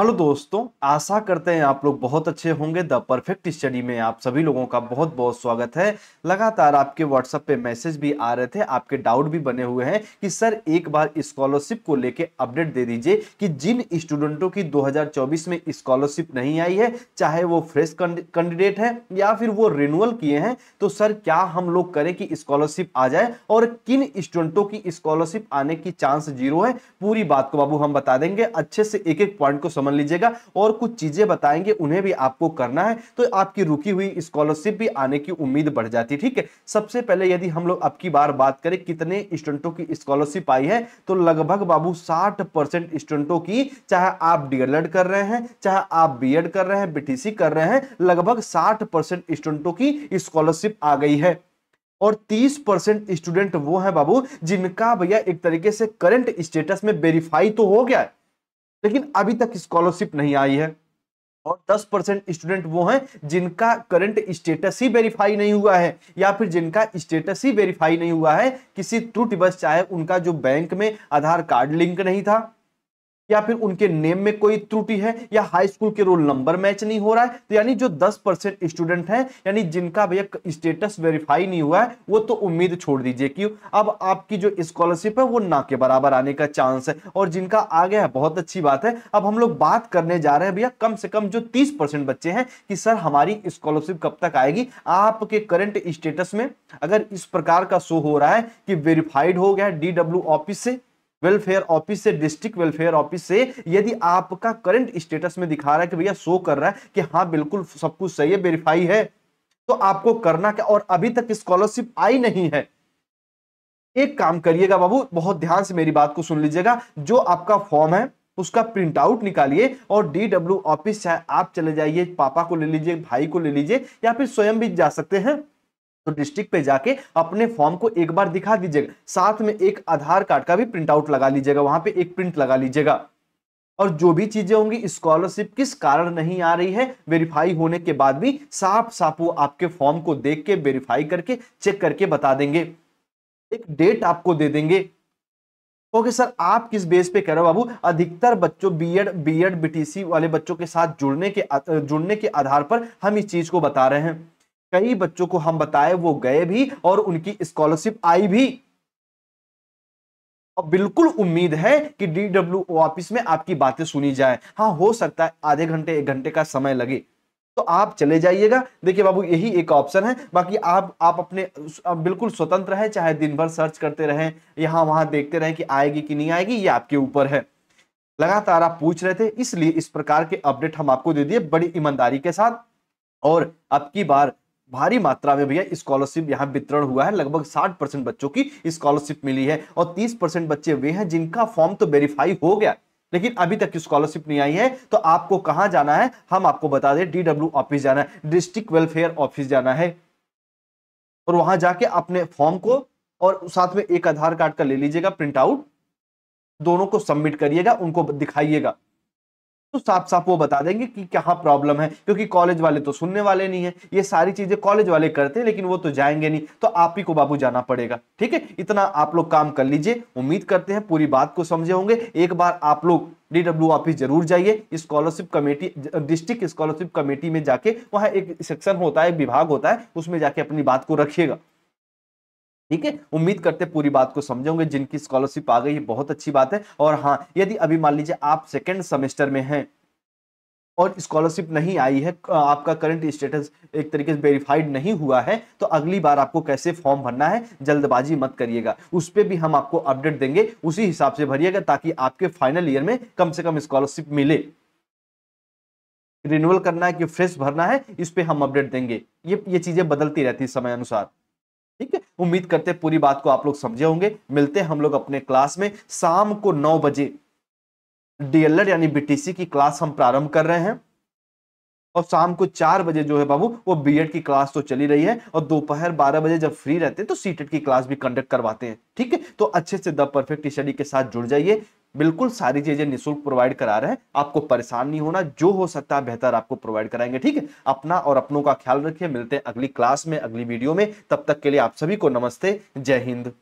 hello दोस्तों आशा करते हैं आप लोग बहुत अच्छे होंगे द परफेक्ट स्टडी में आप सभी लोगों का बहुत बहुत स्वागत है लगातार आपके व्हाट्सएप पे मैसेज भी आ रहे थे आपके डाउट भी बने हुए हैं कि सर एक बार स्कॉलरशिप को लेके अपडेट दे दीजिए कि जिन स्टूडेंटों की 2024 में स्कॉलरशिप नहीं आई है चाहे वो फ्रेश कैंडिडेट है या फिर वो रिन्यूअल किए हैं तो सर क्या हम लोग करें कि स्कॉलरशिप आ जाए और किन स्टूडेंटों की स्कॉलरशिप आने की चांस जीरो है पूरी बात को बाबू हम बता देंगे अच्छे से एक एक पॉइंट को समझ समझ लीजिएगा और कुछ चीजें बताएंगे उन्हें भी आपको करना है तो आपकी रुकी हुई स्कॉलरशिप भी आने की उम्मीद बढ़ जाती है ठीक है सबसे पहले यदि हम लोग अब की बार बात करें कितने स्टूडेंटों की स्कॉलरशिप आई है तो लगभग बाबू साठ परसेंट स्टूडेंटों की चाहे आप डीएलएड कर रहे हैं चाहे आप बी कर रहे हैं बीटीसी कर रहे हैं लगभग साठ परसेंट स्टूडेंटों की स्कॉलरशिप आ गई है और 30 परसेंट स्टूडेंट वो है बाबू जिनका भैया एक तरीके से करंट स्टेटस में वेरीफाई तो हो गया है लेकिन अभी तक स्कॉलरशिप नहीं आई है और 10 परसेंट स्टूडेंट वो हैं जिनका करंट स्टेटस ही वेरीफाई नहीं हुआ है या फिर जिनका स्टेटस ही वेरीफाई नहीं हुआ है किसी त्रुटिवश बस चाहे उनका जो बैंक में आधार कार्ड लिंक नहीं था या फिर उनके नेम में कोई त्रुटि है या हाई स्कूल के रोल नंबर मैच नहीं हो रहा है तो यानी जो 10 परसेंट स्टूडेंट है यानी जिनका भैया स्टेटस वेरीफाई नहीं हुआ है वो तो उम्मीद छोड़ दीजिए कि अब आपकी जो स्कॉलरशिप है वो ना के बराबर आने का चांस है और जिनका आ गया है बहुत अच्छी बात है अब हम लोग बात करने जा रहे हैं भैया कम से कम जो तीस बच्चे हैं कि सर हमारी स्कॉलरशिप कब तक आएगी आपके करंट स्टेटस में अगर इस प्रकार का शो हो रहा है कि वेरीफाइड हो गया डी ऑफिस से वेलफेयर ऑफिस से डिस्ट्रिक्ट वेलफेयर ऑफिस से यदि आपका करंट स्टेटस में दिखा रहा है कि भैया शो कर रहा है कि हाँ बिल्कुल सब कुछ सही है वेरीफाई है तो आपको करना क्या और अभी तक स्कॉलरशिप आई नहीं है एक काम करिएगा बाबू बहुत ध्यान से मेरी बात को सुन लीजिएगा जो आपका फॉर्म है उसका प्रिंट आउट निकालिए और डीडब्ल्यू ऑफिस चाहे आप चले जाइए पापा को ले लीजिए भाई को ले लीजिए या फिर स्वयं भी जा सकते हैं तो डिस्ट्रिक्ट पे जाके अपने फॉर्म को एक बार दिखा दीजिएगा साथ में एक आधार कार्ड का भी प्रिंट आउट लगा लीजिएगा वहां पे एक प्रिंट लगा लीजिएगा और जो भी चीजें होंगी स्कॉलरशिप किस कारण नहीं आ रही है वेरीफाई होने के बाद भी साफ साफ वो आपके फॉर्म को देख के वेरीफाई करके चेक करके बता देंगे एक डेट आपको दे देंगे ओके okay, सर आप किस बेस पे कह रहे हो बाबू अधिकतर बच्चों बीएड बीएड बीटीसी वाले बच्चों के साथ जुड़ने के जुड़ने के आधार पर हम इस चीज को बता रहे हैं कई बच्चों को हम बताए वो गए भी और उनकी स्कॉलरशिप आई भी और बिल्कुल उम्मीद है कि डी डब्ल्यू ऑफिस में आपकी बातें सुनी जाए हाँ हो सकता है आधे घंटे एक घंटे का समय लगे तो आप चले जाइएगा देखिए बाबू यही एक ऑप्शन है बाकी आप आप अपने आप बिल्कुल स्वतंत्र है चाहे दिन भर सर्च करते रहें यहां वहां देखते रहें कि आएगी कि नहीं आएगी ये आपके ऊपर है लगातार आप पूछ रहे थे इसलिए इस प्रकार के अपडेट हम आपको दे दिए बड़ी ईमानदारी के साथ और अब की बार भारी मात्रा में भैया स्कॉलरशिप यहाँ वितरण हुआ है लगभग 60 परसेंट बच्चों की स्कॉलरशिप मिली है और 30 परसेंट बच्चे वे हैं जिनका फॉर्म तो वेरीफाई हो गया लेकिन अभी तक स्कॉलरशिप नहीं आई है तो आपको कहाँ जाना है हम आपको बता दें डीडब्ल्यू ऑफिस जाना है डिस्ट्रिक्ट वेलफेयर ऑफिस जाना है और वहां जाके अपने फॉर्म को और साथ में एक आधार कार्ड का ले लीजिएगा प्रिंट आउट दोनों को सबमिट करिएगा उनको दिखाइएगा तो साफ साफ वो बता देंगे कि क्या प्रॉब्लम है क्योंकि कॉलेज वाले तो सुनने वाले नहीं है ये सारी चीजें कॉलेज वाले करते हैं लेकिन वो तो जाएंगे नहीं तो आप ही को बाबू जाना पड़ेगा ठीक है इतना आप लोग काम कर लीजिए उम्मीद करते हैं पूरी बात को समझे होंगे एक बार आप लोग डी डब्ल्यू ऑफिस जरूर जाइए scholarship committee district scholarship committee में जाके वहाँ एक सेक्शन होता है विभाग होता है उसमें जाके अपनी बात को रखिएगा ठीक है उम्मीद करते पूरी बात को समझोगे जिनकी स्कॉलरशिप आ गई बहुत अच्छी बात है और हाँ यदि अभी मान लीजिए आप सेकेंड सेमेस्टर में हैं और स्कॉलरशिप नहीं आई है आपका करंट स्टेटस एक तरीके से वेरीफाइड नहीं हुआ है तो अगली बार आपको कैसे फॉर्म भरना है जल्दबाजी मत करिएगा उस पर भी हम आपको अपडेट देंगे उसी हिसाब से भरिएगा ताकि आपके फाइनल ईयर में कम से कम स्कॉलरशिप मिले रिन्यूअल करना है कि फ्रेश भरना है इस पर हम अपडेट देंगे ये ये चीज़ें बदलती रहती है समय अनुसार ठीक है उम्मीद करते हैं पूरी बात को आप लोग समझे होंगे मिलते हैं हम लोग अपने क्लास में शाम को नौ बजे डीएलएड यानी बीटीसी की क्लास हम प्रारंभ कर रहे हैं और शाम को चार बजे जो है बाबू वो बीएड की क्लास तो चली रही है और दोपहर बारह बजे जब फ्री रहते हैं तो सीटेट की क्लास भी कंडक्ट करवाते हैं ठीक है तो अच्छे से द परफेक्ट स्टडी के साथ जुड़ जाइए बिल्कुल सारी चीजें निःशुल्क प्रोवाइड करा रहे हैं आपको परेशान नहीं होना जो हो सकता है बेहतर आपको प्रोवाइड कराएंगे ठीक है अपना और अपनों का ख्याल रखिए मिलते हैं अगली क्लास में अगली वीडियो में तब तक के लिए आप सभी को नमस्ते जय हिंद